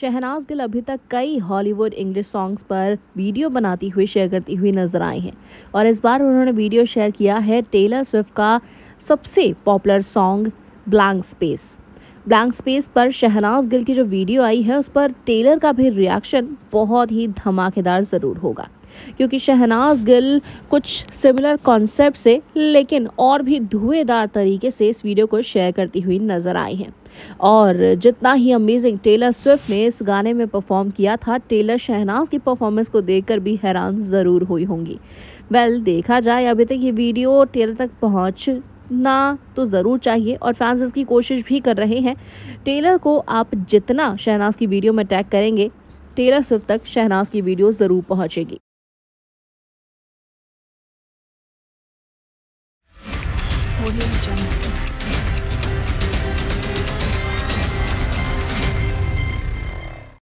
शहनाज गिल अभी तक कई हॉलीवुड इंग्लिश सॉन्ग्स पर वीडियो बनाती हुई शेयर करती हुई नजर आई हैं और इस बार उन्होंने वीडियो शेयर किया है टेलर स्विफ्ट का सबसे popular song blank space blank space पर शहनाज गिल की जो वीडियो आई है उस पर टेलर का भी रिएक्शन बहुत ही धमाकेदार ज़रूर होगा क्योंकि शहनाज गिल कुछ सिमिलर कॉन्सेप्ट से लेकिन और भी धुएदार तरीके से इस वीडियो को शेयर करती हुई नज़र आई हैं और जितना ही अमेजिंग टेलर स्विफ्ट ने इस गाने में परफॉर्म किया था टेलर शहनाज की परफॉर्मेंस को देखकर भी हैरान ज़रूर हुई होंगी वेल well, देखा जाए अभी तक ये वीडियो टेलर तक पहुँच इतना तो ज़रूर चाहिए और फैंस इसकी कोशिश भी कर रहे हैं टेलर को आप जितना शहनाज की वीडियो में टैग करेंगे टेलर स्विफ्ट तक शहनाज की वीडियो ज़रूर पहुँचेगी